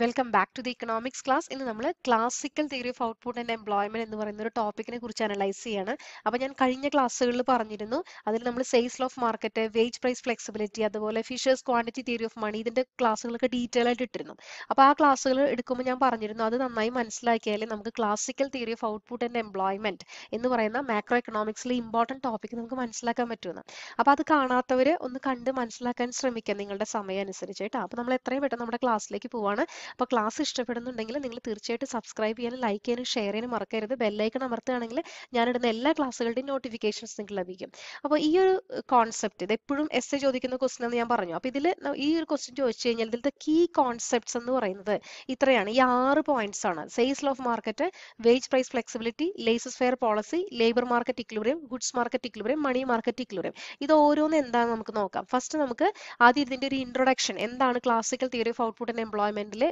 Welcome back to the economics class ഇന്ന് നമ്മൾ classical theory of output and employment എന്ന് പറയുന്ന ഒരു ടോപ്പിക്കിനെ കുറിച്ച് അനലൈസ് ചെയ്യാണ് അപ്പോൾ ഞാൻ കഴിഞ്ഞ ക്ലാസ്സുകളിൽ പറഞ്ഞിരുന്നു അതിൽ നമ്മൾ sales of market wage price flexibility അതുപോലെ Fisher's quantity theory of money ഇതിന്റെ ക്ലാസ്സുകളൊക്കെ ഡീറ്റെയിൽ ആയിട്ട് ഇട്ടിരുന്നു അപ്പോൾ ആ ക്ലാസ്സുകൾ എടുക്കുമ്പോൾ ഞാൻ പറഞ്ഞിരുന്നു അത് നന്നായി മനസ്സിലാക്കിയാലേ നമുക്ക് classical theory of output and employment എന്ന് പറയുന്ന മാക്രോ എക്കണോമിക്സിലെ ഇമ്പോർട്ടന്റ് ടോപ്പിക് നമുക്ക് മനസ്സിലാക്കാൻ പറ്റുമെന്ന് അപ്പോൾ അത് കാണാത്തവര് ഒന്ന് കണ്ട് മനസ്സിലാക്കാൻ ശ്രമിക്കുക നിങ്ങളുടെ സമയം അനുസരിച്ചിട്ട് അപ്പൊ അപ്പോൾ നമ്മൾ എത്രയും പെട്ടെന്ന് നമ്മുടെ ക്ലാസ്സിലേക്ക് പോവാണ് അപ്പോൾ ക്ലാസ് ഇഷ്ടപ്പെടുന്നുണ്ടെങ്കിൽ നിങ്ങൾ തീർച്ചയായിട്ടും സബ്സ്ക്രൈബ് ചെയ്യാനും ലൈക്ക് ചെയ്യാനും ഷെയർ ചെയ്യാനും മറക്കരുത് ബെല്ലൈക്കൺ അമർത്തുകയാണെങ്കിൽ ഞാനിടുന്ന എല്ലാ ക്ലാസ്സുകളുടെയും നോട്ടിഫിക്കേഷൻസ് നിങ്ങൾക്ക് ലഭിക്കും അപ്പോൾ ഈ ഒരു കോൺസെപ്റ്റ് ഇത് എപ്പോഴും എസ് എ ചോദിക്കുന്ന ക്വസ്റ്റൻ എന്ന് ഞാൻ പറഞ്ഞു അപ്പോൾ ഇതിൽ ഈ ഒരു ക്വസ്റ്റൻ ചോദിച്ചു കഴിഞ്ഞാൽ ഇതിലത്തെ കീ കോൺസെപ്റ്റ്സ് എന്ന് പറയുന്നത് ഇത്രയാണ് ഈ ആറ് പോയിന്റ്സ് ആണ് sales of market wage price flexibility laissez faire policy labour market equilibrium goods market equilibrium money market equilibrium ഇത് ഓരോന്ന് എന്താണെന്ന് നമുക്ക് നോക്കാം ഫസ്റ്റ് നമുക്ക് ആദ്യം ഇതിന്റെ ഒരു ഇൻട്രൊഡക്ഷൻ എന്താണ് classical theory of output and എംപ്ലോയ്മെന്റിലെ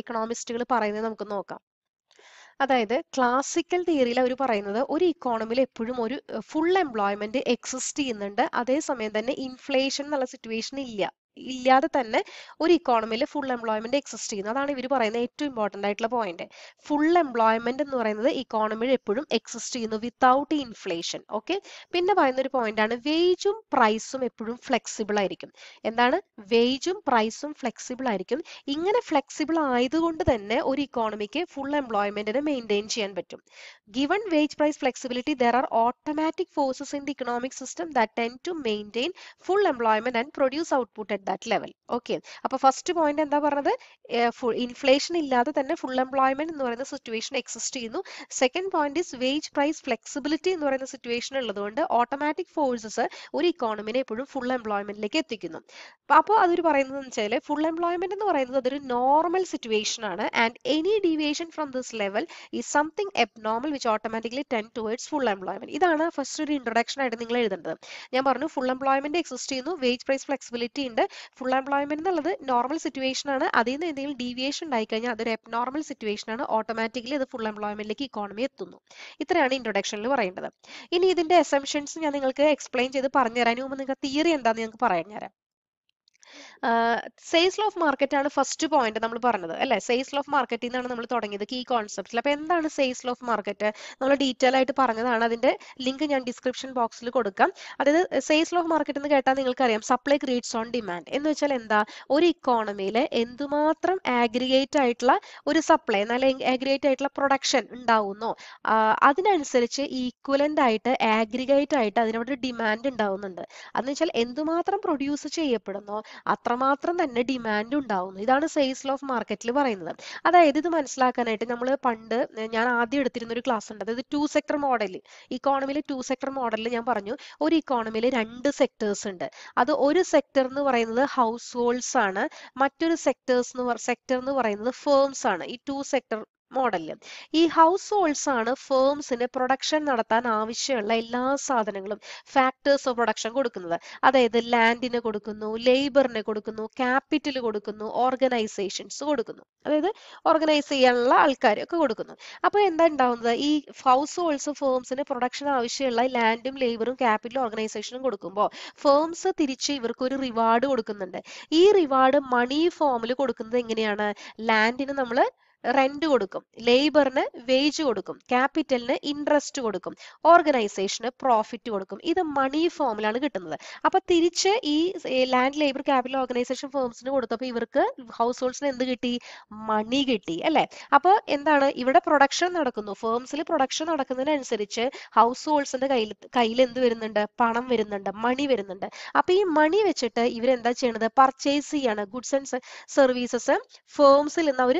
എക്കണോമിസ്റ്റുകൾ പറയുന്നത് നമുക്ക് നോക്കാം അതായത് ക്ലാസിക്കൽ തിയറിയിൽ അവർ പറയുന്നത് ഒരു ഇക്കോണമിയിൽ എപ്പോഴും ഒരു ഫുൾ എംപ്ലോയ്മെന്റ് എക്സിസ്റ്റ് ചെയ്യുന്നുണ്ട് അതേസമയം തന്നെ ഇൻഫ്ലേഷൻ എന്നുള്ള സിറ്റുവേഷൻ ഇല്ല ഇല്ലാതെ തന്നെ ഒരു ഇക്കോണമിയിൽ ഫുൾ എംപ്ലോയ്മെന്റ് എക്സിസ്റ്റ് ചെയ്യുന്നു അതാണ് ഇവർ പറയുന്ന ഏറ്റവും ഇമ്പോർട്ടന്റ് ആയിട്ടുള്ള പോയിന്റ് ഫുൾ എംപ്ലോയ്മെന്റ് എന്ന് പറയുന്നത് ഇക്കോണമിയിൽ എപ്പോഴും എക്സിസ്റ്റ് ചെയ്യുന്നു വിത്തൗട്ട് ഇൻഫ്ലേഷൻ ഓക്കെ പിന്നെ പറയുന്ന ഒരു പോയിന്റ് ആണ് വേജും പ്രൈസും എപ്പോഴും ഫ്ലെക്സിബിൾ ആയിരിക്കും എന്താണ് വേജും പ്രൈസും ഫ്ലെക്സിബിൾ ആയിരിക്കും ഇങ്ങനെ ഫ്ലെക്സിബിൾ ആയതുകൊണ്ട് തന്നെ ഒരു ഇക്കോണമിക്ക് ഫുൾ എംപ്ലോയ്മെന്റിനെ മെയിൻറ്റെയിൻ ചെയ്യാൻ പറ്റും given wage price flexibility there are automatic forces in the economic system that tend to maintain full employment and produce output at that level okay അപ്പൊ ഫസ്റ്റ് പോയിന്റ് എന്താ പറഞ്ഞത് inflation ഇല്ലാതെ തന്നെ full employment എന്ന് പറയുന്ന situation exist ചെയ്യുന്നു second point is wage price flexibility എന്ന് പറയുന്ന സിറ്റുവേഷൻ ഉള്ളതുകൊണ്ട് ഓട്ടോമാറ്റിക് ഫോഴ്സസ് ഒരു ഇക്കോണമിനെ എപ്പോഴും ഫുൾ എംപ്ലോയ്മെന്റിലേക്ക് എത്തിക്കുന്നു അപ്പോൾ അതൊരു പറയുന്നത് വെച്ചാൽ ഫുൾ എംപ്ലോയ്മെന്റ് എന്ന് പറയുന്നത് അതൊരു നോർമൽ സിറ്റുവേഷൻ ആണ് and any deviation from this level is something abnormal which automatically tend towards full employment ഇതാണ് ഫസ്റ്റ് ഒരു ഇൻട്രൊഡക്ഷൻ ആയിട്ട് നിങ്ങൾ എഴുതേണ്ടത് ഞാൻ പറഞ്ഞു ഫുൾ എംപ്ലോയ്മെന്റ് എക്സിസ്റ്റ് ചെയ്യുന്നു വേജ് പ്രൈസ് ഫ്ലെക്സിബിലിറ്റി ഉണ്ട് ഫുൾ എംപ്ലോയ്മെന്റ് എന്നുള്ളത് നോർമൽ സിറ്റുവേഷൻ ആണ് അതിൽ നിന്ന് എന്തെങ്കിലും ഡീവിയേഷൻ ഉണ്ടായി കഴിഞ്ഞാൽ അതൊരു എബ്നോർമൽ സിറ്റുവേഷൻ ആണ് ഓട്ടോമാറ്റിക്കലി അത് ഫുൾ എംപ്ലോയ്മെന്റിലേക്ക് ഇക്കോണമി എത്തുന്നു ഇത്രയാണ് ഇൻട്രൊഡക്ഷനിൽ പറയേണ്ടത് ഇനി ഇതിന്റെ എസംഷൻസ് ഞാൻ നിങ്ങൾക്ക് എക്സ്പ്ലെയിൻ ചെയ്ത് പറഞ്ഞു തരാനും നിങ്ങൾക്ക് തിയറി എന്താണെന്ന് ഞങ്ങൾക്ക് പറഞ്ഞു തരാം സെയിൽസ് ഓഫ് മാർക്കറ്റ് ആണ് ഫസ്റ്റ് പോയിന്റ് നമ്മൾ പറഞ്ഞത് അല്ലെ സെയിൽസ് ഓഫ് മാർക്കറ്റിൽ നിന്നാണ് നമ്മൾ തുടങ്ങിയത് കീ കോൺസെപ്റ്റ്സ് അപ്പൊ എന്താണ് സെയിൽസ് ഓഫ് മാർക്കറ്റ് നമ്മൾ ഡീറ്റെയിൽ ആയിട്ട് പറഞ്ഞതാണ് അതിന്റെ ലിങ്ക് ഞാൻ ഡിസ്ക്രിപ്ഷൻ ബോക്സിൽ കൊടുക്കാം അതായത് സെയിൽസ് ഓഫ് മാർക്കറ്റ് എന്ന് കേട്ടാൽ നിങ്ങൾക്കറിയാം സപ്ലൈ ക്രിയേറ്റ്സ് ഓൺ ഡിമാൻഡ് എന്ന് വെച്ചാൽ എന്താ ഒരു ഇക്കോണമിയില് എന്തുമാത്രം ആഗ്രിഗേറ്റ് ആയിട്ടുള്ള ഒരു സപ്ലൈ എന്നാൽ ആഗ്രിഗേറ്റ് ആയിട്ടുള്ള പ്രൊഡക്ഷൻ ഉണ്ടാവുന്നു അതിനനുസരിച്ച് ഈക്വലന്റ് ആയിട്ട് ആഗ്രിഗേറ്റ് ആയിട്ട് അതിനോട് ഡിമാൻഡ് ഉണ്ടാവുന്നുണ്ട് അതെന്ന് വെച്ചാൽ എന്തുമാത്രം പ്രൊഡ്യൂസ് ചെയ്യപ്പെടുന്നോ അത്രമാത്രം തന്നെ ഡിമാൻഡ് ഉണ്ടാവുന്നു ഇതാണ് സെയിൽസ് ഓഫ് മാർക്കറ്റിൽ പറയുന്നത് അതായത് ഇത് മനസ്സിലാക്കാനായിട്ട് നമ്മൾ പണ്ട് ഞാൻ ആദ്യം എടുത്തിരുന്ന ഒരു ക്ലാസ് ഉണ്ട് അതായത് ടു സെക്ടർ മോഡൽ ഇക്കോണമിയിൽ ടു സെക്ടർ മോഡലിൽ ഞാൻ പറഞ്ഞു ഒരു ഇക്കോണമിയിൽ രണ്ട് സെക്ടേഴ്സ് ഉണ്ട് അത് ഒരു സെക്ടർ എന്ന് പറയുന്നത് ഹൗസ് ഹോൾഡ്സ് ആണ് മറ്റൊരു സെക്ടേഴ്സ് എന്ന് സെക്ടർ എന്ന് പറയുന്നത് ഫേംസ് ആണ് ഈ ടു സെക്ടർ മോഡലിൽ ഈ ഹൗസ് ഹോൾഡ്സ് ആണ് ഫേംസിന് പ്രൊഡക്ഷൻ നടത്താൻ ആവശ്യമുള്ള എല്ലാ സാധനങ്ങളും ഫാക്ടേഴ്സ് ഓഫ് പ്രൊഡക്ഷൻ കൊടുക്കുന്നത് അതായത് ലാൻഡിന് കൊടുക്കുന്നു ലേബറിന് കൊടുക്കുന്നു ക്യാപിറ്റൽ കൊടുക്കുന്നു ഓർഗനൈസേഷൻസ് കൊടുക്കുന്നു അതായത് ഓർഗനൈസ് ചെയ്യാനുള്ള ആൾക്കാരൊക്കെ കൊടുക്കുന്നു അപ്പോൾ എന്താ ഉണ്ടാവുന്നത് ഈ ഹൗസ് ഹോൾഡ്സ് ഫേംസിന് പ്രൊഡക്ഷൻ ആവശ്യമുള്ള ലാൻഡും ലേബറും ക്യാപിറ്റൽ ഓർഗനൈസേഷനും കൊടുക്കുമ്പോൾ ഫേംസ് തിരിച്ച് ഇവർക്ക് ഒരു റിവാർഡ് കൊടുക്കുന്നുണ്ട് ഈ റിവാർഡ് മണി ഫോമിൽ കൊടുക്കുന്നത് എങ്ങനെയാണ് ലാൻഡിന് നമ്മൾ റെന്റ് കൊടുക്കും ലേബറിന് വേജ് കൊടുക്കും ക്യാപിറ്റലിന് ഇൻട്രസ്റ്റ് കൊടുക്കും ഓർഗനൈസേഷന് പ്രോഫിറ്റ് കൊടുക്കും ഇത് മണി ഫോമിലാണ് കിട്ടുന്നത് അപ്പൊ തിരിച്ച് ഈ ലാൻഡ് ലേബർ ക്യാപിറ്റൽ ഓർഗനൈസേഷൻ ഫേംസിന് കൊടുത്തപ്പോൾ ഇവർക്ക് ഹൗസ് ഹോൾഡ്സിന് എന്ത് കിട്ടി മണി കിട്ടി അല്ലെ അപ്പോൾ എന്താണ് ഇവിടെ പ്രൊഡക്ഷൻ നടക്കുന്നു ഫേംസിൽ പ്രൊഡക്ഷൻ നടക്കുന്നതിനനുസരിച്ച് ഹൗസ് ഹോൾഡ്സിന്റെ കയ്യിൽ കയ്യിൽ എന്ത് വരുന്നുണ്ട് പണം വരുന്നുണ്ട് മണി വരുന്നുണ്ട് അപ്പൊ ഈ മണി വെച്ചിട്ട് ഇവരെന്താ ചെയ്യണത് പർച്ചേസ് ചെയ്യാണ് ഗുഡ്സ് ആൻഡ് സർവീസസ് ഫേംസിൽ നിന്ന് അവർ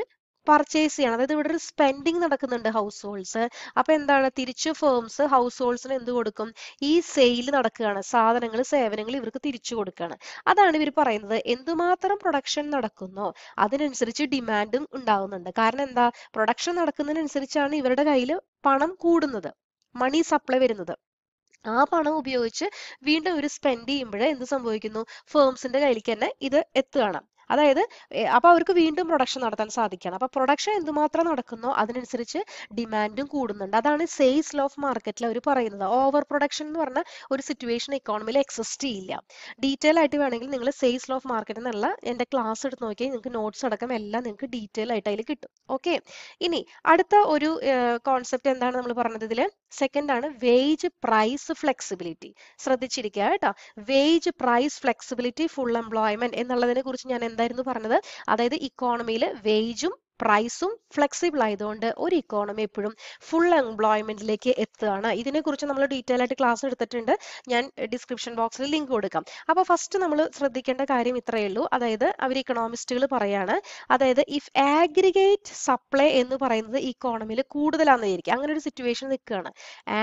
പർച്ചേസ് ചെയ്യണം അതായത് ഇവിടെ ഒരു സ്പെൻഡിങ് നടക്കുന്നുണ്ട് ഹൗസ് ഹോൾഡ്സ് അപ്പൊ എന്താണ് തിരിച്ചു ഫേംസ് ഹൗസ് ഹോൾഡ്സിന് എന്ത് കൊടുക്കും ഈ സെയിൽ നടക്കുകയാണ് സാധനങ്ങൾ സേവനങ്ങൾ ഇവർക്ക് തിരിച്ചു കൊടുക്കുകയാണ് അതാണ് ഇവർ പറയുന്നത് എന്തുമാത്രം പ്രൊഡക്ഷൻ നടക്കുന്നോ അതിനനുസരിച്ച് ഡിമാൻഡും ഉണ്ടാകുന്നുണ്ട് കാരണം എന്താ പ്രൊഡക്ഷൻ നടക്കുന്നതിനനുസരിച്ചാണ് ഇവരുടെ കയ്യിൽ പണം കൂടുന്നത് മണി സപ്ലൈ വരുന്നത് ആ പണം ഉപയോഗിച്ച് വീണ്ടും ഒരു സ്പെൻഡ് ചെയ്യുമ്പോൾ എന്ത് സംഭവിക്കുന്നു ഫേംസിന്റെ കയ്യിലേക്ക് തന്നെ ഇത് എത്തുകയാണ് അതായത് അപ്പൊ അവർക്ക് വീണ്ടും പ്രൊഡക്ഷൻ നടത്താൻ സാധിക്കണം അപ്പൊ പ്രൊഡക്ഷൻ എന്തുമാത്രം നടക്കുന്നോ അതിനനുസരിച്ച് ഡിമാൻഡും കൂടുന്നുണ്ട് അതാണ് സെയിൽസ് ലോ ഓഫ് മാർക്കറ്റിൽ അവർ പറയുന്നത് ഓവർ പ്രൊഡക്ഷൻ എന്ന് പറഞ്ഞ ഒരു സിറ്റുവേഷൻ എക്കോണമിയിൽ എക്സിസ്റ്റ് ചെയ്യില്ല ഡീറ്റെയിൽ ആയിട്ട് വേണമെങ്കിൽ നിങ്ങൾ സെയിൽസ് ലോ ഓഫ് മാർക്കറ്റ് എന്നുള്ള എന്റെ ക്ലാസ് എടുത്ത് നോക്കിയാൽ നിങ്ങൾക്ക് നോട്ട്സ് അടക്കം എല്ലാം നിങ്ങൾക്ക് ഡീറ്റെയിൽ ആയിട്ട് അതിൽ കിട്ടും ഓക്കെ ഇനി അടുത്ത ഒരു കോൺസെപ്റ്റ് എന്താണ് നമ്മൾ പറഞ്ഞത് ഇതിൽ സെക്കൻഡ് ആണ് വേജ് പ്രൈസ് ഫ്ലെക്സിബിലിറ്റി ശ്രദ്ധിച്ചിരിക്കുക കേട്ടോ wage price flexibility full employment എന്നുള്ളതിനെ കുറിച്ച് ഞാൻ എന്തായിരുന്നു പറഞ്ഞത് അതായത് ഇക്കോണമിയിൽ വേജും പ്രൈസും ഫ്ലെക്സിബിൾ ആയതുകൊണ്ട് ഒരു ഇക്കോണമി എപ്പോഴും ഫുൾ എംപ്ലോയ്മെന്റിലേക്ക് എത്തുകയാണ് ഇതിനെക്കുറിച്ച് നമ്മൾ ഡീറ്റെയിൽ ആയിട്ട് ക്ലാസ് എടുത്തിട്ടുണ്ട് ഞാൻ ഡിസ്ക്രിപ്ഷൻ ബോക്സിൽ ലിങ്ക് കൊടുക്കാം അപ്പോൾ ഫസ്റ്റ് നമ്മൾ ശ്രദ്ധിക്കേണ്ട കാര്യം ഇത്രയേ ഉള്ളൂ അതായത് അവർ ഇക്കണോമിസ്റ്റുകൾ പറയാണ് അതായത് ഇഫ് ആഗ്രിഗേറ്റ് സപ്ലൈ എന്ന് പറയുന്നത് ഇക്കോണമിയിൽ കൂടുതലാണെന്ന് അങ്ങനെ ഒരു സിറ്റുവേഷൻ നിൽക്കുകയാണ്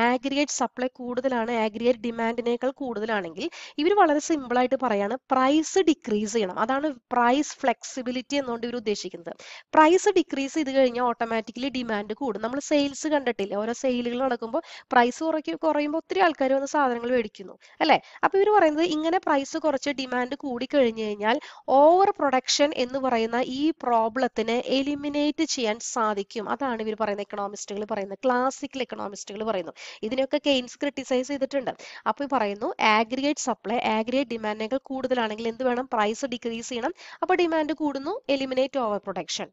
ആഗ്രിഗേറ്റ് സപ്ലൈ കൂടുതലാണ് ആഗ്രിഗേറ്റ് ഡിമാൻഡിനേക്കാൾ കൂടുതലാണെങ്കിൽ ഇവർ വളരെ സിമ്പിൾ ആയിട്ട് പറയാണ് പ്രൈസ് ഡിക്രീസ് ചെയ്യണം അതാണ് പ്രൈസ് ഫ്ലെക്സിബിലിറ്റി എന്നുകൊണ്ട് ഇവർ ഉദ്ദേശിക്കുന്നത് പ്രൈസ് ഡിക്രീസ് ചെയ്ത് കഴിഞ്ഞാൽ ഓട്ടോമാറ്റിക്കലി ഡിമാൻഡ് കൂടും നമ്മൾ സെയിൽസ് കണ്ടിട്ടില്ല ഓരോ സെയിലുകൾ നടക്കുമ്പോൾ പ്രൈസ് കുറയ്ക്കും കുറയുമ്പോൾ ഒത്തിരി ആൾക്കാർ വന്ന് സാധനങ്ങൾ മേടിക്കുന്നു അല്ലേ അപ്പൊ ഇവർ പറയുന്നത് ഇങ്ങനെ പ്രൈസ് കുറച്ച് ഡിമാൻഡ് കൂടി കഴിഞ്ഞു കഴിഞ്ഞാൽ ഓവർ പ്രൊഡക്ഷൻ എന്ന് പറയുന്ന ഈ പ്രോബ്ലത്തിന് എലിമിനേറ്റ് ചെയ്യാൻ സാധിക്കും അതാണ് ഇവർ പറയുന്ന എക്കണോമിസ്റ്റുകൾ പറയുന്നത് ക്ലാസിക്കൽ എക്കണോമിസ്റ്റുകൾ പറയുന്നു ഇതിനെയൊക്കെ കെയിൻസ് ക്രിട്ടിസൈസ് ചെയ്തിട്ടുണ്ട് അപ്പൊ പറയുന്നു ആഗ്രിഗേറ്റ് സപ്ലൈ ആഗ്രിഗേറ്റ് ഡിമാൻഡിനേക്കാൾ കൂടുതലാണെങ്കിൽ എന്ത് വേണം പ്രൈസ് ഡിക്രീസ് ചെയ്യണം അപ്പൊ ഡിമാൻഡ് കൂടുന്നു എലിമിനേറ്റ് ഓവർ പ്രൊഡക്ഷൻ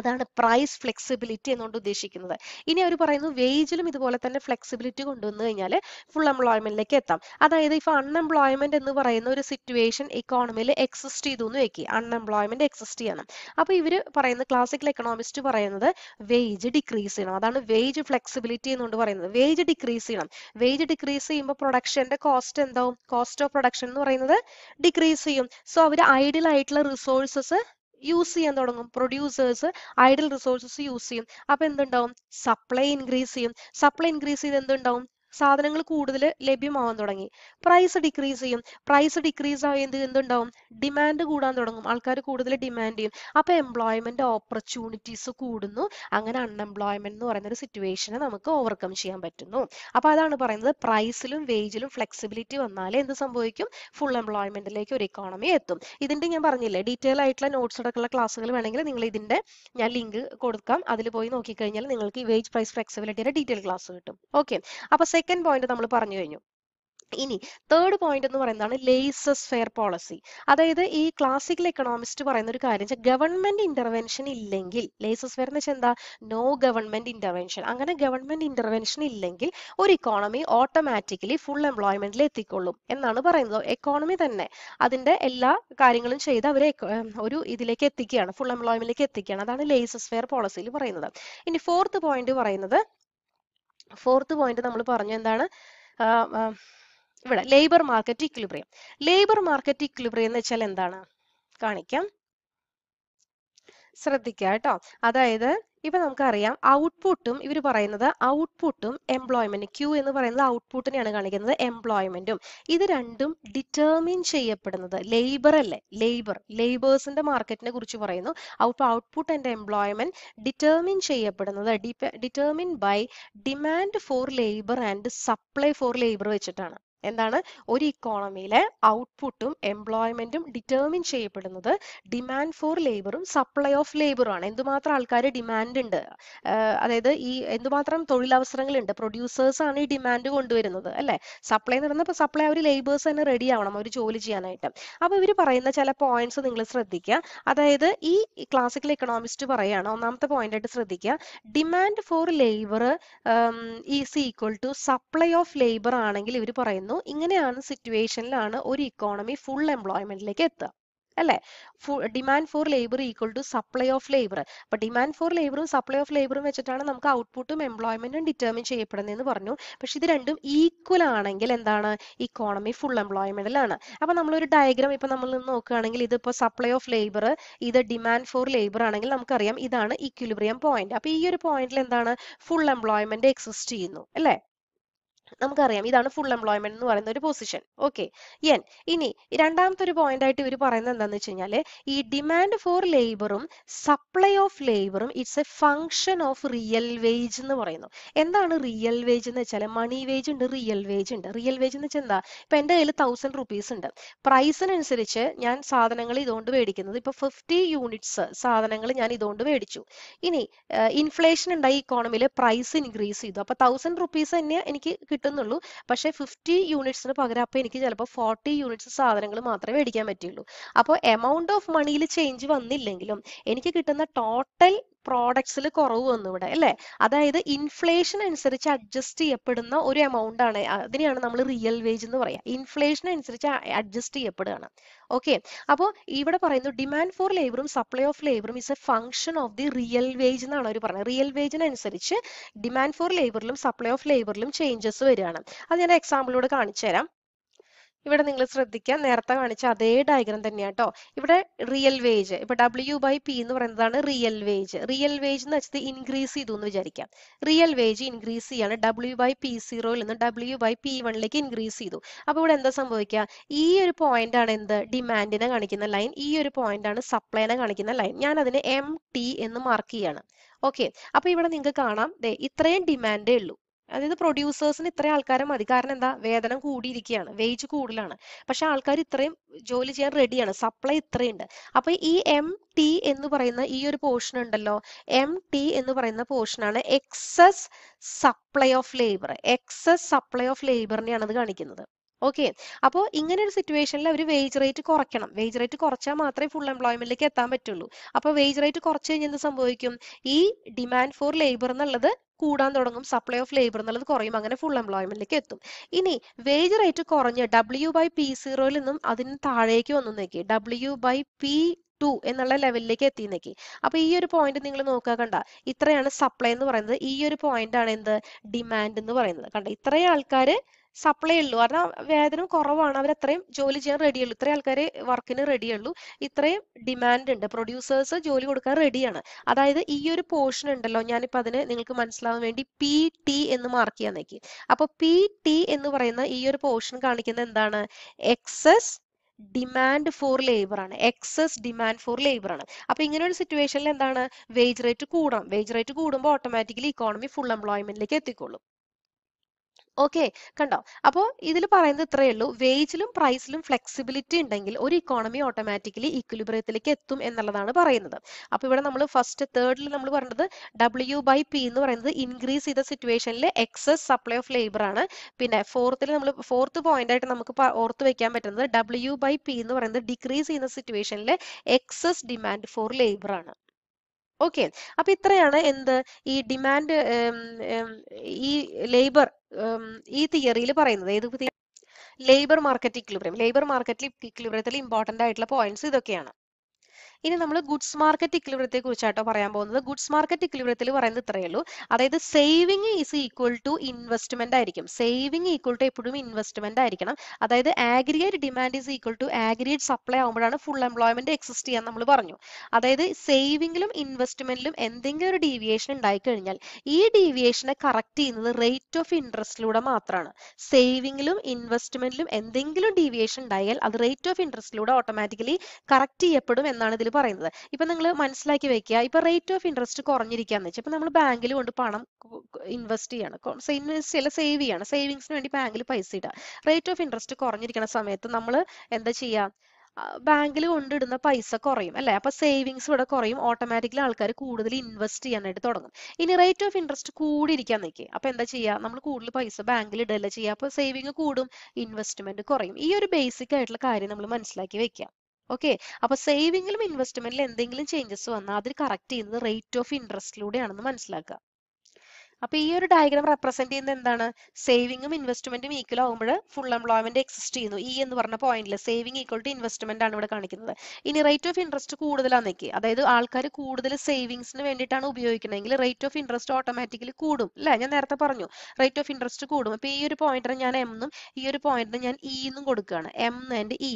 അതാണ് പ്രൈസ് ഫ്ലെക്സിബിലിറ്റി എന്നുകൊണ്ട് ഉദ്ദേശിക്കുന്നത് ഇനി അവർ പറയുന്നു വേജിലും ഇതുപോലെ തന്നെ ഫ്ലെക്സിബിലിറ്റി കൊണ്ടുവന്നു കഴിഞ്ഞാൽ ഫുൾ എംപ്ലോയ്മെന്റിലേക്ക് എത്താം അതായത് ഇപ്പൊ അൺഎംപ്ലോയ്മെന്റ് എന്ന് പറയുന്ന ഒരു സിറ്റുവേഷൻ ഇക്കോണമിയിൽ എക്സിസ്റ്റ് ചെയ്തു എന്ന് വെക്കി അൺഎംപ്ലോയ്മെന്റ് എക്സിസ്റ്റ് ചെയ്യണം അപ്പൊ ഇവര് പറയുന്ന ക്ലാസിക്കൽ എക്കണോമിസ്റ്റ് പറയുന്നത് വേജ് ഡിക്രീസ് ചെയ്യണം അതാണ് വേജ് ഫ്ലെക്സിബിലിറ്റി എന്നുകൊണ്ട് പറയുന്നത് വേജ് ഡിക്രീസ് ചെയ്യണം വേജ് ഡിക്രീസ് ചെയ്യുമ്പോൾ പ്രൊഡക്ഷന്റെ കോസ്റ്റ് എന്താവും കോസ്റ്റ് ഓഫ് പ്രൊഡക്ഷൻ എന്ന് പറയുന്നത് ഡിക്രീസ് ചെയ്യും സോ അവർ ഐഡിയൽ ആയിട്ടുള്ള റിസോഴ്സസ് യൂസ് ചെയ്യാൻ തുടങ്ങും പ്രൊഡ്യൂസേഴ്സ് ഐഡൽ റിസോഴ്സസ് യൂസ് ചെയ്യും അപ്പൊ എന്തുണ്ടാവും സപ്ലൈ ഇൻക്രീസ് ചെയ്യും സപ്ലൈ ഇൻക്രീസ് ചെയ്ത് എന്തുണ്ടാവും സാധനങ്ങൾ കൂടുതൽ ലഭ്യമാവാൻ തുടങ്ങി പ്രൈസ് ഡിക്രീസ് ചെയ്യും പ്രൈസ് ഡിക്രീസ് ആയത് എന്തുണ്ടാവും ഡിമാൻഡ് കൂടാൻ തുടങ്ങും ആൾക്കാർ കൂടുതൽ ഡിമാൻഡ് ചെയ്യും അപ്പൊ എംപ്ലോയ്മെന്റ് ഓപ്പർച്യൂണിറ്റീസ് കൂടുന്നു അങ്ങനെ അൺഎംപ്ലോയ്മെന്റ് എന്ന് പറയുന്ന ഒരു സിറ്റുവേഷനെ നമുക്ക് ഓവർകം ചെയ്യാൻ പറ്റുന്നു അപ്പൊ അതാണ് പറയുന്നത് പ്രൈസിലും വേജിലും ഫ്ലെക്സിബിലിറ്റി വന്നാലേ എന്ത് സംഭവിക്കും ഫുൾ എംപ്ലോയ്മെന്റിലേക്ക് ഒരു ഇക്കോണമി എത്തും ഇതിന്റെ ഞാൻ പറഞ്ഞില്ലേ ഡീറ്റെയിൽ ആയിട്ടുള്ള നോട്ട്സ് അടക്കമുള്ള ക്ലാസ്സുകൾ വേണമെങ്കിൽ നിങ്ങൾ ഇതിന്റെ ഞാൻ ലിങ്ക് കൊടുക്കാം അതിൽ പോയി നോക്കിക്കഴിഞ്ഞാൽ നിങ്ങൾക്ക് ഈ വേജ് പ്രൈസ് ഫ്ലെക്സിബിലിറ്റിയുടെ ഡീറ്റെയിൽ ക്ലാസ് കിട്ടും ഓക്കെ അപ്പൊ സെക്കൻഡ് പോയിന്റ് നമ്മൾ പറഞ്ഞു കഴിഞ്ഞു ഇനി തേർഡ് പോയിന്റ് എന്ന് പറയുന്നതാണ് ലേസസ് ഫെയർ പോളിസി അതായത് ഈ ക്ലാസിക്കൽ എക്കണോമിസ്റ്റ് പറയുന്ന ഒരു കാര്യം ഗവൺമെന്റ് ഇന്റർവെൻഷൻ ഇല്ലെങ്കിൽ ലേസസ് ഫെയർ എന്ന് വെച്ചാൽ എന്താ നോ ഗവൺമെന്റ് ഇന്റർവെൻഷൻ അങ്ങനെ ഗവൺമെന്റ് ഇന്റർവെൻഷൻ ഇല്ലെങ്കിൽ ഒരു ഇക്കോണമി ഓട്ടോമാറ്റിക്കലി ഫുൾ എംപ്ലോയ്മെന്റിൽ എത്തിക്കൊള്ളും എന്നാണ് പറയുന്നത് എക്കോണമി തന്നെ അതിന്റെ എല്ലാ കാര്യങ്ങളും ചെയ്ത് അവരെ ഒരു ഇതിലേക്ക് എത്തിക്കുകയാണ് ഫുൾ എംപ്ലോയ്മെന്റിലേക്ക് എത്തിക്കുകയാണ് അതാണ് ലേസസ് ഫെയർ പോളിസിയിൽ പറയുന്നത് ഇനി ഫോർത്ത് പോയിന്റ് പറയുന്നത് ഫോർത്ത് പോയിന്റ് നമ്മൾ പറഞ്ഞു എന്താണ് ഇവിടെ labour market equilibrium labour market equilibrium എന്ന് വെച്ചാൽ എന്താണ് കാണിക്കാം ശ്രദ്ധിക്കാം കേട്ടോ അതായത് ഇപ്പൊ നമുക്കറിയാം ഔട്ട്പുട്ടും ഇവർ പറയുന്നത് ഔട്ട്പുട്ടും എംപ്ലോയ്മെന്റ് ക്യൂ എന്ന് പറയുന്നത് ഔട്ട്പുട്ടിനെയാണ് കാണിക്കുന്നത് എംപ്ലോയ്മെന്റും ഇത് രണ്ടും ഡിറ്റർമിൻ ചെയ്യപ്പെടുന്നത് ലേബർ അല്ലേ ലേബർ ലേബേഴ്സിന്റെ മാർക്കറ്റിനെ കുറിച്ച് പറയുന്നു അപ്പോൾ ഔട്ട്പുട്ട് ആൻഡ് എംപ്ലോയ്മെന്റ് ഡിറ്റർമിൻ ചെയ്യപ്പെടുന്നത് determine by demand for labour and supply for labour വെച്ചിട്ടാണ് എന്താണ് ഒരു ഇക്കോണമിയിലെ ഔട്ട്പുട്ടും എംപ്ലോയ്മെന്റും ഡിറ്റർമിൻ ചെയ്യപ്പെടുന്നത് ഡിമാൻഡ് ഫോർ ലേബറും സപ്ലൈ ഓഫ് ലേബറും ആണ് എന്തുമാത്രം ആൾക്കാർ ഡിമാൻഡ് ഉണ്ട് അതായത് ഈ എന്തുമാത്രം തൊഴിലവസരങ്ങളുണ്ട് പ്രൊഡ്യൂസേഴ്സ് ആണ് ഈ ഡിമാൻഡ് കൊണ്ടുവരുന്നത് അല്ലെ സപ്ലൈ എന്ന് പറയുന്നത് സപ്ലൈ അവർ ലേബേഴ്സ് തന്നെ റെഡി ആവണം ഒരു ജോലി ചെയ്യാനായിട്ട് അപ്പൊ ഇവർ പറയുന്ന ചില പോയിന്റ്സ് നിങ്ങൾ ശ്രദ്ധിക്കുക അതായത് ഈ ക്ലാസിക്കൽ എക്കണോമിസ്റ്റ് പറയുകയാണ് ഒന്നാമത്തെ പോയിന്റ് ആയിട്ട് ശ്രദ്ധിക്കുക demand for labour is equal to supply of labour ആണെങ്കിൽ ഇവർ പറയുന്നത് വന്നു ഇങ്ങനെയാണ് സിറ്റുവേഷനിലാണ് ഒരു ഇക്കോണമി ഫുൾ എംപ്ലോയ്മെന്റിലേക്ക് എത്തുക അല്ലെ demand for labour equal to supply of labour അപ്പൊ ഡിമാൻഡ് ഫോർ ലേബറും സപ്ലൈ ഓഫ് ലേബറും വെച്ചിട്ടാണ് നമുക്ക് ഔട്ട്പുട്ടും എംപ്ലോയ്മെന്റും ഡിറ്റർമിൻ എന്ന് പറഞ്ഞു പക്ഷെ ഇത് രണ്ടും ഈക്വൽ ആണെങ്കിൽ എന്താണ് ഇക്കോണമി ഫുൾ എംപ്ലോയ്മെന്റിലാണ് അപ്പൊ നമ്മളൊരു ഡയഗ്രാം ഇപ്പൊ നമ്മൾ നോക്കുകയാണെങ്കിൽ ഇതിപ്പോ സപ്ലൈ ഓഫ് ലേബർ ഇത് ഡിമാൻഡ് ഫോർ ലേബർ ആണെങ്കിൽ നമുക്കറിയാം ഇതാണ് ഇക്വിലിബ്രിയം പോയിന്റ് അപ്പൊ ഈ ഒരു പോയിന്റിൽ എന്താണ് ഫുൾ എംപ്ലോയ്മെന്റ് എക്സിസ്റ്റ് ചെയ്യുന്നു അല്ലെ നമുക്കറിയാം ഇതാണ് ഫുൾ എംപ്ലോയ്മെന്റ് എന്ന് പറയുന്ന ഒരു പൊസിഷൻ ഓക്കെ എൻ ഇനി രണ്ടാമത്തെ ഒരു പോയിന്റ് ആയിട്ട് ഇവർ പറയുന്നത് എന്താന്ന് വെച്ച് കഴിഞ്ഞാല് ഈ ഡിമാൻഡ് ഫോർ ലേബറും സപ്ലൈ ഓഫ് ലേബറും it's a function of real wage എന്ന് പറയുന്നു എന്താണ് റിയൽ വേജ് എന്ന് വെച്ചാൽ മണി വേജ് ഉണ്ട് റിയൽ വേജ് ഉണ്ട് റിയൽ വേജ് എന്ന് വെച്ചാൽ എന്താ ഇപ്പൊ എൻ്റെ കയ്യിൽ തൗസൻഡ് റുപ്പീസ് ഉണ്ട് പ്രൈസിനനുസരിച്ച് ഞാൻ സാധനങ്ങൾ ഇതുകൊണ്ട് മേടിക്കുന്നത് ഇപ്പൊ ഫിഫ്റ്റി യൂണിറ്റ്സ് സാധനങ്ങൾ ഞാൻ ഇതുകൊണ്ട് മേടിച്ചു ഇനി ഇൻഫ്ലേഷൻ ഉണ്ടായി ഇക്കോണമിയിൽ പ്രൈസ് ഇൻക്രീസ് ചെയ്തു അപ്പൊ തൗസൻഡ് റുപ്പീസ് തന്നെ എനിക്ക് കിട്ടുന്നുള്ളൂ പക്ഷേ ഫിഫ്റ്റി യൂണിറ്റ്സിന് പകരം അപ്പം എനിക്ക് ചിലപ്പോൾ ഫോർട്ടി യൂണിറ്റ്സ് സാധനങ്ങൾ മാത്രമേ മേടിക്കാൻ പറ്റുള്ളൂ അപ്പോൾ എമൗണ്ട് ഓഫ് മണിയിൽ ചേഞ്ച് വന്നില്ലെങ്കിലും എനിക്ക് കിട്ടുന്ന ടോട്ടൽ പ്രോഡക്ട്സിൽ കുറവ് വന്നു ഇവിടെ അല്ലെ അതായത് ഇൻഫ്ലേഷൻ അനുസരിച്ച് അഡ്ജസ്റ്റ് ചെയ്യപ്പെടുന്ന ഒരു എമൗണ്ട് ആണ് അതിനെയാണ് നമ്മൾ റിയൽ വേജ് എന്ന് പറയാ ഇൻഫ്ലേഷൻ അനുസരിച്ച് അഡ്ജസ്റ്റ് ചെയ്യപ്പെടുകയാണ് ഓക്കെ അപ്പോൾ ഇവിടെ പറയുന്നു ഡിമാൻഡ് ഫോർ ലേബറും സപ്ലൈ ഓഫ് ലേബറും is a function of the real wage എന്നാണ് അവർ പറയുന്നത് റിയൽ വേജിനനുസരിച്ച് ഡിമാൻഡ് ഫോർ ലേബറിലും സപ്ലൈ ഓഫ് ലേബറിലും ചേഞ്ചസ് വരികയാണ് അത് ഞാൻ എക്സാമ്പിളിലൂടെ കാണിച്ചു തരാം ഇവിടെ നിങ്ങൾ ശ്രദ്ധിക്കുക നേരത്തെ കാണിച്ച അതേ ഡയഗ്രാം തന്നെയാണ് കേട്ടോ ഇവിടെ റിയൽ വേജ് ഇപ്പൊ ഡബ്ല്യു ബൈ പി എന്ന് പറയുന്നതാണ് റിയൽ വേജ് റിയൽ വേജ് എന്ന് വെച്ചത് ഇൻക്രീസ് ചെയ്തു എന്ന് വിചാരിക്കാം റിയൽ വേജ് ഇൻക്രീസ് ചെയ്യാണ് ഡബ്ല്യു ബൈ പി സീറോയിൽ നിന്ന് ഡബ്ല്യു ബൈ പി വണ്ണിലേക്ക് ഇൻക്രീസ് ചെയ്തു അപ്പോൾ ഇവിടെ എന്താ സംഭവിക്കുക ഈ ഒരു പോയിന്റ് ആണ് എന്ത് ഡിമാൻഡിനെ കാണിക്കുന്ന ലൈൻ ഈ ഒരു പോയിന്റ് ആണ് സപ്ലൈനെ കാണിക്കുന്ന ലൈൻ ഞാൻ അതിനെ എം ടി എന്ന് മാർക്ക് ചെയ്യാണ് ഓക്കെ അപ്പൊ ഇവിടെ നിങ്ങൾക്ക് കാണാം ദേ ഇത്രയും ഡിമാൻഡേ ഉള്ളൂ അതായത് പ്രൊഡ്യൂസേഴ്സിന് ഇത്രയും ആൾക്കാരെ മതി കാരണം എന്താ വേതനം കൂടിയിരിക്കുകയാണ് വേജ് കൂടുതലാണ് പക്ഷെ ആൾക്കാർ ഇത്രയും ജോലി ചെയ്യാൻ റെഡിയാണ് സപ്ലൈ ഇത്രയുണ്ട് അപ്പൊ ഈ എം ടി എന്ന് പറയുന്ന ഈ ഒരു പോർഷൻ ഉണ്ടല്ലോ എം ടി എന്ന് പറയുന്ന പോർഷനാണ് excess supply of labour excess supply of ലേബറിനെയാണ് അത് കാണിക്കുന്നത് ഓക്കെ അപ്പോൾ ഇങ്ങനെ ഒരു സിറ്റുവേഷനിൽ അവർ വേജ് റേറ്റ് കുറയ്ക്കണം വേജ് റേറ്റ് കുറച്ചാൽ മാത്രമേ ഫുൾ എംപ്ലോയ്മെന്റിലേക്ക് എത്താൻ പറ്റുള്ളൂ അപ്പോൾ വേജ് റേറ്റ് കുറച്ച് കഴിഞ്ഞാൽ എന്ത് സംഭവിക്കും ഈ ഡിമാൻഡ് ഫോർ ലേബർ എന്നുള്ളത് കൂടാൻ തുടങ്ങും സപ്ലൈ ഓഫ് ലേബർ എന്നുള്ളത് കുറയും അങ്ങനെ ഫുൾ എംപ്ലോയ്മെന്റിലേക്ക് എത്തും ഇനി വേജ് റേറ്റ് കുറഞ്ഞ് ഡബ്ല്യു ബൈ പി സീറോയിൽ നിന്നും അതിന് താഴേക്ക് വന്നു നോക്കി ഡബ്ല്യു ബൈ പി ടു എന്നുള്ള ലെവലിലേക്ക് എത്തി നോക്കി അപ്പൊ ഈ ഒരു പോയിന്റ് നിങ്ങൾ നോക്കുക കണ്ട ഇത്രയാണ് സപ്ലൈ എന്ന് പറയുന്നത് ഈ ഒരു പോയിന്റ് ആണ് എന്ത് ഡിമാൻഡ് എന്ന് പറയുന്നത് കണ്ട ഇത്രയും ആൾക്കാര് സപ്ലൈ ഉള്ളൂ കാരണം വേതനം കുറവാണ് അവർ അത്രയും ജോലി ചെയ്യാൻ റെഡിയുള്ളൂ ഇത്രയും ആൾക്കാർ വർക്കിന് റെഡിയുള്ളൂ ഇത്രയും ഡിമാൻഡ് ഉണ്ട് പ്രൊഡ്യൂസേഴ്സ് ജോലി കൊടുക്കാൻ റെഡിയാണ് അതായത് ഈ ഒരു പോർഷൻ ഉണ്ടല്ലോ ഞാനിപ്പോ അതിന് നിങ്ങൾക്ക് മനസ്സിലാവാൻ വേണ്ടി പി ടി എന്ന് മാർക്ക് ചെയ്യാൻ നോക്കി അപ്പോൾ പി ടി എന്ന് പറയുന്ന ഈ ഒരു പോർഷൻ കാണിക്കുന്ന എന്താണ് എക്സസ് ഡിമാൻഡ് ഫോർ ലേബർ ആണ് എക്സസ് ഡിമാൻഡ് ഫോർ ലേബർ ആണ് അപ്പൊ ഇങ്ങനെ ഒരു സിറ്റുവേഷനിൽ എന്താണ് വേജ് റേറ്റ് കൂടണം വേജ് റേറ്റ് കൂടുമ്പോൾ ഓട്ടോമാറ്റിക്കലി ഇക്കോണമി ഫുൾ എംപ്ലോയ്മെന്റിലേക്ക് എത്തിക്കൊള്ളും ഓക്കെ കണ്ടോ അപ്പോൾ ഇതിൽ പറയുന്നത് ഇത്രയേ ഉള്ളൂ വേജിലും പ്രൈസിലും ഫ്ലെക്സിബിലിറ്റി ഉണ്ടെങ്കിൽ ഒരു ഇക്കോണമി ഓട്ടോമാറ്റിക്കലി ഇക്വിലിബ്രിയത്തിലേക്ക് എത്തും എന്നുള്ളതാണ് പറയുന്നത് അപ്പോൾ ഇവിടെ നമ്മൾ ഫസ്റ്റ് തേർഡിൽ നമ്മൾ പറഞ്ഞത് ഡബ്ല്യു ബൈ പി എന്ന് പറയുന്നത് ഇൻക്രീസ് ചെയ്ത സിറ്റുവേഷനിൽ എക്സസ് സപ്ലൈ ഓഫ് ലേബർ ആണ് പിന്നെ ഫോർത്തിൽ നമ്മൾ ഫോർത്ത് പോയിന്റ് ആയിട്ട് നമുക്ക് ഓർത്ത് വെക്കാൻ പറ്റുന്നത് ഡബ്ല്യു ബൈ പി എന്ന് പറയുന്നത് ഡിക്രീസ് ചെയ്യുന്ന സിറ്റുവേഷനിൽ എക്സസ് ഡിമാൻഡ് ഫോർ ലേബർ ആണ് ഓക്കെ അപ്പൊ ഇത്രയാണ് എന്ത് ഈ ഡിമാൻഡ് ഈ ലേബർ ഈ തിയറിയിൽ പറയുന്നത് ഏത് ലേബർ മാർക്കറ്റ് ഇക്ലിബ്രിയം ലേബർ മാർക്കറ്റിൽ ഇക്ലിബ്രിയത്തിൽ ഇമ്പോർട്ടന്റ് ആയിട്ടുള്ള പോയിന്റ്സ് ഇതൊക്കെയാണ് ഇനി നമ്മൾ ഗുഡ്സ് മാർക്കറ്റ് ഇക്ലിബ്രിയത്തെ കുറിച്ചാട്ടോ പറയാൻ പോകുന്നത് ഗുഡ്സ് മാർക്കറ്റ് ഇക്ലിബ്രിയത്തിൽ പറയുന്നത് ഇത്രയേ ഉള്ളൂ അതായത് saving is equal to investment ആയിരിക്കും സേവിങ് ഈക്വൽ ടു എപ്പോഴും ഇൻവെസ്റ്റ്മെന്റ് ആയിരിക്കണം അതായത് aggregate demand is equal to aggregate supply ആകുമ്പോഴാണ് ഫുൾ എംപ്ലോയ്മെന്റ് എക്സിസ്റ്റ് ചെയ്യാൻ നമ്മൾ പറഞ്ഞു അതായത് സേവിങ്ങിലും ഇൻവെസ്റ്റ്മെന്റിലും എന്തെങ്കിലും ഒരു ഡീവിയേഷൻ ഉണ്ടായി കഴിഞ്ഞാൽ ഈ ഡീവിയേഷനെ കറക്റ്റ് ചെയ്യുന്നത് റേറ്റ് ഓഫ് ഇൻട്രസ്റ്റിലൂടെ മാത്രമാണ് സേവിങ്ങിലും ഇൻവെസ്റ്റ്മെന്റിലും എന്തെങ്കിലും ഡീവിയേഷൻ ഉണ്ടായാൽ അത് റേറ്റ് ഓഫ് ഇൻട്രസ്റ്റിലൂടെ ഓട്ടോമാറ്റിക്കലി കറക്റ്റ് ചെയ്യപ്പെടും എന്നാണ് ഇതിൽ ഇതിൽ പറയുന്നത് ഇപ്പൊ നിങ്ങൾ മനസ്സിലാക്കി വെക്കുക ഇപ്പൊ റേറ്റ് ഓഫ് ഇൻട്രസ്റ്റ് കുറഞ്ഞിരിക്കാന്ന് വെച്ചാൽ ഇപ്പൊ നമ്മൾ ബാങ്കിൽ കൊണ്ട് പണം ഇൻവെസ്റ്റ് ചെയ്യണം ചെയ്യാൻ സേവ് ചെയ്യണം സേവിങ്സിന് വേണ്ടി ബാങ്കിൽ പൈസ ഇടുക റേറ്റ് ഓഫ് ഇൻട്രസ്റ്റ് കുറഞ്ഞിരിക്കുന്ന സമയത്ത് നമ്മൾ എന്താ ചെയ്യുക ബാങ്കിൽ കൊണ്ടിടുന്ന പൈസ കുറയും അല്ലെ അപ്പൊ സേവിങ്സ് ഇവിടെ കുറയും ഓട്ടോമാറ്റിക്കലി ആൾക്കാർ കൂടുതൽ ഇൻവെസ്റ്റ് ചെയ്യാനായിട്ട് തുടങ്ങും ഇനി റേറ്റ് ഓഫ് ഇൻട്രസ്റ്റ് കൂടിയിരിക്കാൻ നിൽക്കുക അപ്പൊ എന്താ ചെയ്യുക നമ്മൾ കൂടുതൽ പൈസ ബാങ്കിൽ ഇടല്ല ചെയ്യുക അപ്പൊ സേവിങ് കൂടും ഇൻവെസ്റ്റ്മെന്റ് കുറയും ഈ ഒരു ബേസിക് ആയിട്ടുള്ള കാര്യം നമ്മൾ മനസ്സിലാക്കി വെക്കുക ഓക്കെ അപ്പൊ സേവിങ്ങിലും ഇൻവെസ്റ്റ്മെന്റിലും എന്തെങ്കിലും ചേഞ്ചസ് വന്നാൽ അത് കറക്റ്റ് ചെയ്യുന്നത് റേറ്റ് ഓഫ് ഇൻട്രസ്റ്റിലൂടെയാണെന്ന് മനസ്സിലാക്കുക അപ്പൊ ഈ ഒരു ഡയഗ്രാം റെപ്രസെന്റ് ചെയ്യുന്നത് എന്താണ് സേവിങ്ങും ഇൻവെസ്റ്റ്മെന്റും ഈക്വൽ ആകുമ്പോൾ ഫുൾ എംപ്ലോയ്മെന്റ് എക്സിസ്റ്റ് ചെയ്യുന്നു ഈ e എന്ന് പറഞ്ഞ പോയിന്റിൽ സേവിങ് ഈക്വൽ ടു ഇൻവെസ്റ്റ്മെന്റ് ആണ് ഇവിടെ കാണിക്കുന്നത് ഇനി റേറ്റ് ഓഫ് ഇൻട്രസ്റ്റ് കൂടുതലാണെന്ന് അതായത് ആൾക്കാർ കൂടുതൽ സേവിങ്സിന് വേണ്ടിയിട്ടാണ് ഉപയോഗിക്കുന്നതെങ്കിൽ റേറ്റ് ഓഫ് ഇൻട്രസ്റ്റ് ഓട്ടോമാറ്റിക്കലി കൂടും അല്ലെ ഞാൻ നേരത്തെ പറഞ്ഞു റേറ്റ് ഓഫ് ഇൻട്രസ്റ്റ് കൂടും അപ്പൊ ഈ ഒരു പോയിന്റിന് ഞാൻ എന്നും ഈ ഒരു പോയിന്റിന് ഞാൻ ഇ e എന്നും കൊടുക്കുകയാണ് എം ആൻഡ് ഇ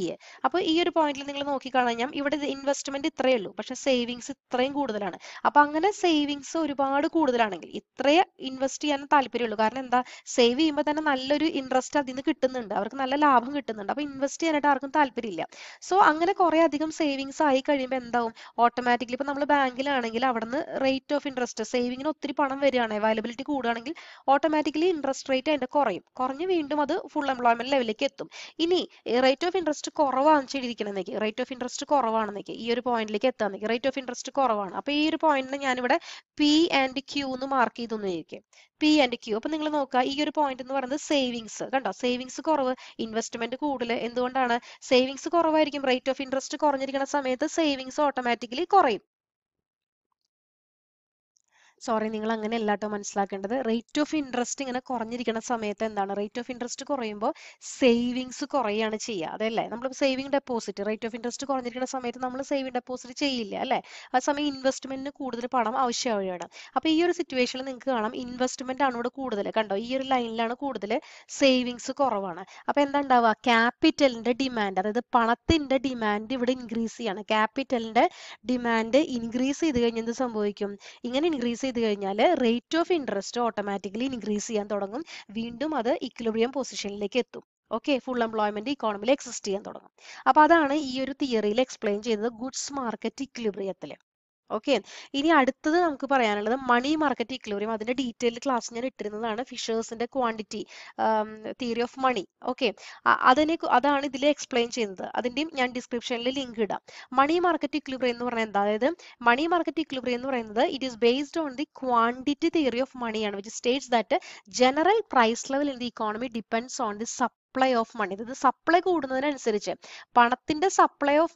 അപ്പൊ ഈ ഒരു പോയിന്റിൽ നിങ്ങൾ നോക്കിക്കാണാൻ ഇവിടെ ഇൻവെസ്റ്റ്മെന്റ് ഇത്രയേ ഉള്ളൂ പക്ഷെ സേവിങ്സ് ഇത്രയും കൂടുതലാണ് അപ്പൊ അങ്ങനെ സേവിങ്സ് ഒരുപാട് കൂടുതലാണെങ്കിൽ ഇത്രയും ഇൻവെസ്റ്റ് ചെയ്യാൻ താല്പര്യമുള്ളൂ കാരണം എന്താ സേവ് ചെയ്യുമ്പോൾ തന്നെ നല്ലൊരു ഇൻട്രസ്റ്റ് അതിന് കിട്ടുന്നുണ്ട് അവർക്ക് നല്ല ലാഭം കിട്ടുന്നുണ്ട് അപ്പൊ ഇൻവെസ്റ്റ് ചെയ്യാനായിട്ട് ആർക്കും താല്പര്യമില്ല സോ അങ്ങനെ കുറെ അധികം സേവിങ്സ് ആയി കഴിയുമ്പോൾ എന്താവും ഓട്ടോമാറ്റിക്കലി ഇപ്പൊ നമ്മൾ ബാങ്കിലാണെങ്കിൽ അവിടുന്ന് റേറ്റ് ഓഫ് ഇൻട്രസ്റ്റ് സേവിങ്ങിന് ഒത്തിരി പണം വരികയാണ് അവൈലബിലിറ്റി കൂടുകയാണെങ്കിൽ ഓട്ടോമാറ്റിക്കലി ഇൻട്രസ്റ്റ് റേറ്റ് അതിന്റെ കുറയും കുറഞ്ഞ് വീണ്ടും അത് ഫുൾ എംപ്ലോയ്മെന്റ് ലെവലിലേക്ക് എത്തും ഇനി റേറ്റ് ഓഫ് ഇൻട്രസ്റ്റ് കുറവാണ് ചെയ്തിരിക്കണമെന്നേക്ക് റേറ്റ് ഓഫ് ഇൻട്രസ്റ്റ് കുറവാണെന്നേക്ക് ഈ ഒരു പോയിന്റിലേക്ക് എത്താന്നേക്ക് റേറ്റ് ഓഫ് ഇൻട്രസ്റ്റ് കുറവാണ് അപ്പൊ ഈ ഒരു പോയിന്റിനെ ഞാനിവിടെ പി ആൻഡ് ക്യൂ എന്ന് മാർക്ക് ചെയ്തു ആയിരിക്കും പി ആൻഡ് ക്യൂ അപ്പൊ നിങ്ങൾ നോക്കുക ഈ ഒരു പോയിന്റ് എന്ന് പറയുന്നത് സേവിങ്സ് കണ്ടോ സേവിങ്സ് കുറവ് ഇൻവെസ്റ്റ്മെന്റ് കൂടുതൽ എന്തുകൊണ്ടാണ് സേവിങ്സ് കുറവായിരിക്കും റേറ്റ് ഓഫ് ഇൻട്രസ്റ്റ് കുറഞ്ഞിരിക്കുന്ന സമയത്ത് സേവിങ്സ് ഓട്ടോമാറ്റിക്കലി കുറയും സോറി നിങ്ങൾ അങ്ങനെ അല്ലാട്ടോ മനസ്സിലാക്കേണ്ടത് റേറ്റ് ഓഫ് ഇൻട്രസ്റ്റ് ഇങ്ങനെ കുറഞ്ഞിരിക്കുന്ന സമയത്ത് എന്താണ് റേറ്റ് ഓഫ് ഇൻട്രസ്റ്റ് കുറയുമ്പോൾ സേവിങ്സ് കുറയാണ് ചെയ്യുക അതല്ലേ നമ്മൾ saving deposit rate of interest കുറഞ്ഞിരിക്കുന്ന സമയത്ത് നമ്മൾ സേവിങ് ഡെപ്പോസിറ്റ് ചെയ്യില്ല അല്ലേ ആ സമയം ഇൻവെസ്റ്റ്മെന്റിന് കൂടുതൽ പണം ആവശ്യമാണ് അപ്പോൾ ഈ ഒരു സിറ്റുവേഷനിൽ നിങ്ങൾക്ക് കാണാം ഇൻവെസ്റ്റ്മെന്റ് ആണ് ഇവിടെ കൂടുതൽ കണ്ടോ ഈ ഒരു ലൈനിലാണ് കൂടുതൽ സേവിങ്സ് കുറവാണ് അപ്പോൾ എന്താ ഉണ്ടാവുക ക്യാപിറ്റലിന്റെ ഡിമാൻഡ് അതായത് പണത്തിന്റെ ഡിമാൻഡ് ഇവിടെ ഇൻക്രീസ് ചെയ്യാണ് ക്യാപിറ്റലിന്റെ ഡിമാൻഡ് ഇൻക്രീസ് ചെയ്ത് കഴിഞ്ഞാൽ എന്ത് സംഭവിക്കും ഇങ്ങനെ ഇൻക്രീസ് ചെയ്ത് കഴിഞ്ഞാൽ rate of interest automatically increase ചെയ്യാൻ തുടങ്ങും വീണ്ടും അത് ഇക്വിലിബ്രിയം പൊസിഷനിലേക്ക് എത്തും ഓക്കെ ഫുൾ എംപ്ലോയ്മെന്റ് ഇക്കോണമിയിൽ എക്സിസ്റ്റ് ചെയ്യാൻ തുടങ്ങും അപ്പോൾ അതാണ് ഈ ഒരു തിയറിയിൽ എക്സ്പ്ലെയിൻ ചെയ്തത് ഗുഡ്സ് മാർക്കറ്റ് ഇക്വിലിബ്രിയത്തില് ഓക്കെ ഇനി അടുത്തത് നമുക്ക് പറയാനുള്ളത് മണി മാർക്കറ്റ് ഇക്ലോറിയം അതിന്റെ ഡീറ്റെയിൽഡ് ക്ലാസ് ഞാൻ ഇട്ടിരുന്നതാണ് ഫിഷേഴ്സിന്റെ quantity theory of money okay അതിനെ അതാണ് ഇതിൽ എക്സ്പ്ലെയിൻ ചെയ്യുന്നത് അതിന്റെയും ഞാൻ ഡിസ്ക്രിപ്ഷനിൽ ലിങ്ക് ഇടാം മണി മാർക്കറ്റ് ഇക്ലിബ്രിയം എന്ന് പറയുന്നത് അതായത് മണി മാർക്കറ്റ് ഇക്ലിബ്രിയം എന്ന് പറയുന്നത് it is based on the quantity theory of മണിയാണ് which states that general price level in the economy depends on the supply supply of money അതായത് supply കൂടുന്നതിനനുസരിച്ച് പണത്തിന്റെ supply of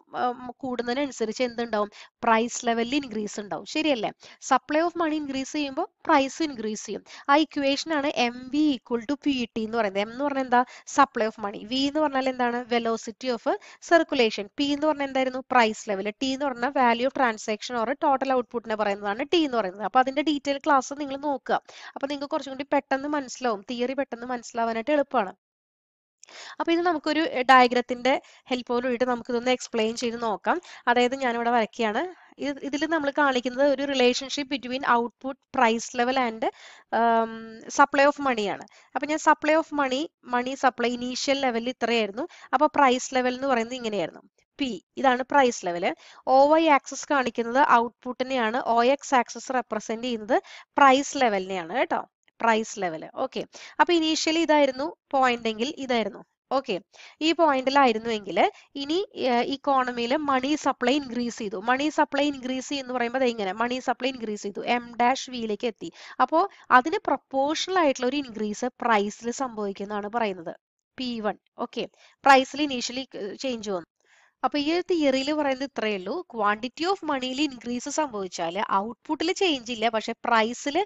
കൂടുന്നതിനനുസരിച്ച് എന്തുണ്ടാവും പ്രൈസ് ലെവലിൽ increase ഉണ്ടാവും ശരിയല്ലേ സപ്ലൈ ഓഫ് മണി ഇൻക്രീസ് ചെയ്യുമ്പോൾ പ്രൈസ് ഇൻക്രീസ് ചെയ്യും ആ ഇക്വേഷൻ ആണ് M V equal to P T എന്ന് പറയുന്നത് എം എന്ന് പറഞ്ഞാൽ എന്താ സപ്ലൈ ഓഫ് മണി വി എന്ന് പറഞ്ഞാൽ എന്താണ് വെലോസിറ്റി ഓഫ് സർക്കുലേഷൻ പി എന്ന് പറഞ്ഞാൽ എന്തായിരുന്നു പ്രൈസ് ലെവൽ ടി എന്ന് പറഞ്ഞാൽ value of transaction or total ഔട്ട്പുട്ടിനെ പറയുന്നതാണ് ടി എന്ന് പറയുന്നത് അപ്പൊ അതിന്റെ ഡീറ്റെയിൽ ക്ലാസ് നിങ്ങൾ നോക്കുക അപ്പൊ നിങ്ങൾക്ക് കുറച്ചും കൂടി പെട്ടെന്ന് മനസ്സിലാവും തിയറി പെട്ടെന്ന് മനസ്സിലാവാനായിട്ട് എളുപ്പമാണ് അപ്പോൾ ഇത് നമുക്കൊരു ഡയഗ്രത്തിന്റെ നമുക്ക് ഇതൊന്ന് എക്സ്പ്ലെയിൻ ചെയ്ത് നോക്കാം അതായത് ഞാനിവിടെ വരയ്ക്കുകയാണ് ഇതിൽ നമ്മൾ കാണിക്കുന്നത് ഒരു relationship between output price level and supply of മണിയാണ് അപ്പൊ ഞാൻ supply of money money supply initial ലെവലിൽ ഇത്രയായിരുന്നു അപ്പോൾ പ്രൈസ് ലെവൽ എന്ന് പറയുന്നത് ഇങ്ങനെയായിരുന്നു പി ഇതാണ് price level O Y axis കാണിക്കുന്നത് ഔട്ട്പുട്ടിനെയാണ് ഒ എക്സ് ആക്സസ് റെപ്രസെന്റ് ചെയ്യുന്നത് പ്രൈസ് ലെവലിനെയാണ് കേട്ടോ പ്രൈസ് ലെവൽ ഓക്കെ അപ്പൊ ഇനീഷ്യലി ഇതായിരുന്നു പോയിന്റ് എങ്കിൽ ഇതായിരുന്നു ഓക്കെ ഈ പോയിന്റിലായിരുന്നു എങ്കിൽ ഇനി ഇക്കോണമിയിൽ മണി സപ്ലൈ ഇൻക്രീസ് ചെയ്തു മണി സപ്ലൈ ഇൻക്രീസ് എന്ന് പറയുമ്പോൾ ഇങ്ങനെ മണി സപ്ലൈ ഇൻക്രീസ് ചെയ്തു എം ഡാഷ് വിയിലേക്ക് എത്തി അപ്പോൾ അതിന് പ്രപ്പോർഷണൽ ആയിട്ടുള്ള ഒരു ഇൻക്രീസ് പ്രൈസിൽ സംഭവിക്കുന്നതാണ് പറയുന്നത് പി വൺ ഓക്കെ പ്രൈസിൽ ഇനീഷ്യലി ചേഞ്ച് വന്നു അപ്പൊ ഈ ഒരു തിയറിയിൽ പറയുന്നത് ഇത്രയേ ഉള്ളൂ ക്വാണ്ടിറ്റി ഓഫ് മണിയിൽ ഇൻക്രീസ് സംഭവിച്ചാൽ ഔട്ട്പുട്ടിൽ ചേഞ്ച് ഇല്ല പക്ഷെ പ്രൈസിൽ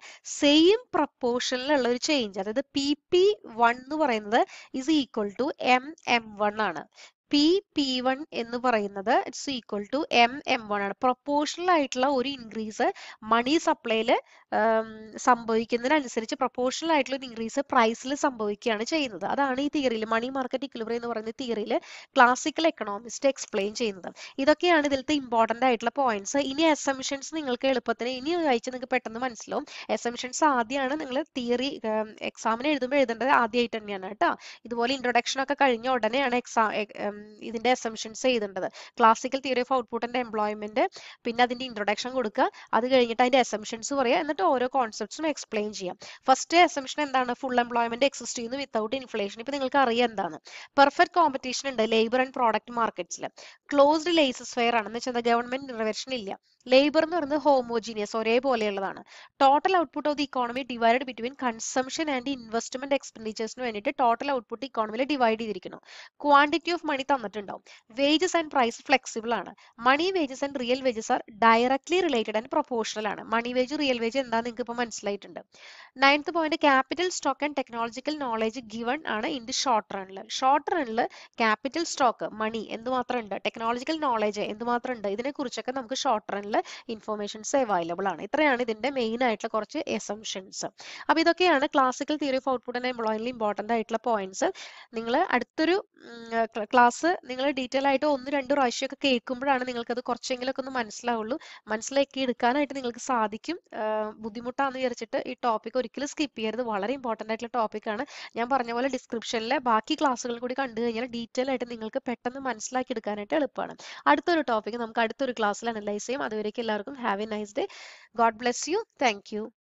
സെയിം പ്രപ്പോർഷനിലുള്ള ഒരു ചേഞ്ച് അതായത് പി പി വൺ എന്ന് പറയുന്നത് is equal to M M one ആണ് പി പി വൺ എന്ന് പറയുന്നത് it's equal to M M one ആണ് പ്രൊപ്പോർഷണൽ ആയിട്ടുള്ള ഒരു ഇൻക്രീസ് മണി സപ്ലൈയിൽ സംഭവിക്കുന്നതിനനുസരിച്ച് പ്രൊപ്പോർഷണൽ ആയിട്ടുള്ള ഒരു ഇൻക്രീസ് പ്രൈസിൽ സംഭവിക്കുകയാണ് ചെയ്യുന്നത് അതാണ് ഈ തിയറിയിൽ മണി മാർക്കറ്റ് ഇക്വിലിബ്രി എന്ന് പറയുന്ന തിയറിയിൽ ക്ലാസിക്കൽ എക്കണോമിസ്റ്റ് എക്സ്പ്ലെയിൻ ചെയ്യുന്നത് ഇതൊക്കെയാണ് ഇതിലത്തെ ഇമ്പോർട്ടൻ്റ് ആയിട്ടുള്ള പോയിന്റ്സ് ഇനി എസംഷൻസ് നിങ്ങൾക്ക് എളുപ്പത്തിന് ഇനി വായിച്ച് നിങ്ങൾക്ക് പെട്ടെന്ന് മനസ്സിലാവും എസംഷൻസ് ആദ്യമാണ് നിങ്ങൾ തിയറി എക്സാമിന് എഴുതുമ്പോൾ എഴുതേണ്ടത് ആദ്യമായിട്ട് തന്നെയാണ് കേട്ടോ ഇതുപോലെ ഇൻട്രൊഡക്ഷൻ ഒക്കെ കഴിഞ്ഞ ഉടനെയാണ് എക്സാം ഇതിന്റെ അസംഷൻസ് എഴുതേണ്ടത് ക്ലാസിക്കൽ തിയറി ഓഫ് ഔട്ട്പുട്ടിന്റെ എംപ്ലോയ്മെന്റ് പിന്നെ അതിന്റെ ഇൻട്രൊഡക്ഷൻ കൊടുക്കുക അത് കഴിഞ്ഞിട്ട് അതിന്റെ അസംഷൻസ് പറയുക എന്നിട്ട് ഓരോ കോൺസെപ്റ്റ്സും എക്സ്പ്ലെയിൻ ചെയ്യാം ഫസ്റ്റ് അസംഷൻ എന്താണ് ഫുൾ എംപ്ലോയ്മെന്റ് എക്സിസ്റ്റ് ചെയ്യുന്നു വിത്തൗട്ട് ഇൻഫ്ലേഷൻ ഇപ്പൊ നിങ്ങൾക്ക് അറിയാം എന്താണ് പെർഫെക്റ്റ് കോമ്പറ്റീഷൻ ഉണ്ട് ലേബർ ആൻഡ് പ്രോഡക്റ്റ് മാർക്കറ്റ്സിൽ ക്ലോസ്ഡ് ലേസസ് ഫെയർ ആണെന്ന് വെച്ചാൽ ഗവൺമെന്റ് ഇന്റർവെൻഷൻ ഇല്ല ലേബർ എന്ന് പറയുന്നത് ഹോമോജീനിയസ് ഒരേപോലെയുള്ളതാണ് total output of the economy divide between consumption and investment എക്സ്പെൻഡിച്ചേഴ്സിന് വേണ്ടിയിട്ട് ടോട്ടൽ ഔട്ട്പുട്ട് ഇക്കോണമിയിൽ ഡിവൈഡ് ചെയ്തിരിക്കുന്നു ക്വാണ്ടിറ്റി ഓഫ് മണി തന്നിട്ടുണ്ടാവും വേജസ് ആൻഡ് പ്രൈസ് ഫ്ലെക്സിബിൾ ആണ് money wages and real wages are directly related and proportional ആണ് money wage real wage എന്താ നിങ്ങൾക്ക് ഇപ്പോൾ മനസ്സിലായിട്ടുണ്ട് ninth point capital stock and technological knowledge given ആണ് ഇൻ ദി ഷോർട്ട് റണ്ണിൽ short റണ്ണിൽ ക്യാപിറ്റൽ സ്റ്റോക്ക് മണി എന്തുമാത്രമുണ്ട് ടെക്നോളജിക്കൽ നോളജ് എന്തുമാത്രമുണ്ട് ഇതിനെക്കുറിച്ചൊക്കെ നമുക്ക് ഷോർട്ട് റണ്ണിൽ ആയിട്ടുള്ള ഇൻഫോർമേഷൻസ് അവൈലബിൾ ആണ് ഇത്രയാണ് ഇതിന്റെ മെയിൻ ആയിട്ടുള്ള കുറച്ച് എസംഷൻസ് അപ്പൊ ഇതൊക്കെയാണ് classical theory of output and important ആയിട്ടുള്ള പോയിന്റ്സ് നിങ്ങൾ അടുത്തൊരു ക്ലാസ് നിങ്ങൾ ഡീറ്റെയിൽ ആയിട്ട് ഒന്ന് രണ്ട് പ്രാവശ്യമൊക്കെ കേൾക്കുമ്പോഴാണ് നിങ്ങൾക്ക് അത് കുറച്ചെങ്കിലൊക്കെ ഒന്ന് മനസ്സിലാവുള്ളൂ മനസ്സിലാക്കി എടുക്കാനായിട്ട് നിങ്ങൾക്ക് സാധിക്കും ബുദ്ധിമുട്ടാണെന്ന് വിചാരിച്ചിട്ട് ഈ ടോപ്പിക് ഒരിക്കലും സ്കിപ്പ് ചെയ്യരുത് വളരെ ഇമ്പോർട്ടൻ്റ് ആയിട്ടുള്ള ടോപ്പിക്കാണ് ഞാൻ പറഞ്ഞ പോലെ ഡിസ്ക്രിപ്ഷനിലെ ബാക്കി ക്ലാസ്സുകൾ കൂടി കണ്ടു കഴിഞ്ഞാൽ ഡീറ്റെയിൽ ആയിട്ട് നിങ്ങൾക്ക് പെട്ടെന്ന് മനസ്സിലാക്കി എടുക്കാനായിട്ട് എളുപ്പമാണ് അടുത്തൊരു ടോപ്പിക് നമുക്ക് അടുത്തൊരു ക്ലാസ്സിൽ അനലൈസ് ചെയ്യും അതുവരെ Have a nice day. God bless you. Thank you.